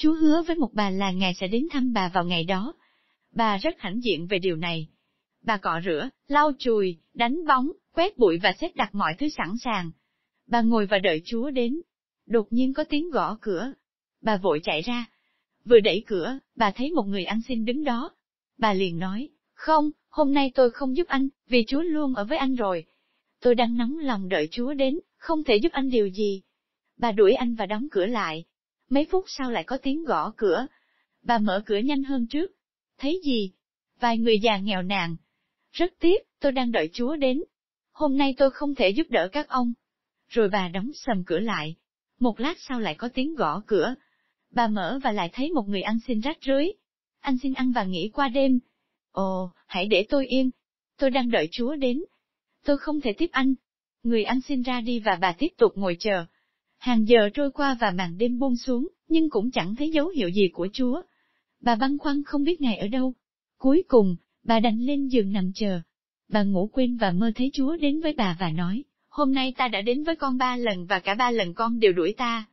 Chú hứa với một bà là ngài sẽ đến thăm bà vào ngày đó. Bà rất hãnh diện về điều này. Bà cọ rửa, lau chùi, đánh bóng, quét bụi và xếp đặt mọi thứ sẵn sàng. Bà ngồi và đợi chúa đến. Đột nhiên có tiếng gõ cửa. Bà vội chạy ra. Vừa đẩy cửa, bà thấy một người ăn xin đứng đó. Bà liền nói, không, hôm nay tôi không giúp anh, vì chúa luôn ở với anh rồi. Tôi đang nóng lòng đợi chúa đến, không thể giúp anh điều gì. Bà đuổi anh và đóng cửa lại, Mấy phút sau lại có tiếng gõ cửa. Bà mở cửa nhanh hơn trước. Thấy gì? Vài người già nghèo nàn. Rất tiếc, tôi đang đợi chúa đến. Hôm nay tôi không thể giúp đỡ các ông. Rồi bà đóng sầm cửa lại. Một lát sau lại có tiếng gõ cửa. Bà mở và lại thấy một người ăn xin rách rưới. Anh xin ăn và nghỉ qua đêm. Ồ, hãy để tôi yên. Tôi đang đợi chúa đến. Tôi không thể tiếp anh. Người ăn xin ra đi và bà tiếp tục ngồi chờ. Hàng giờ trôi qua và màn đêm buông xuống, nhưng cũng chẳng thấy dấu hiệu gì của Chúa. Bà băn khoăn không biết Ngài ở đâu. Cuối cùng, bà đành lên giường nằm chờ. Bà ngủ quên và mơ thấy Chúa đến với bà và nói, hôm nay ta đã đến với con ba lần và cả ba lần con đều đuổi ta,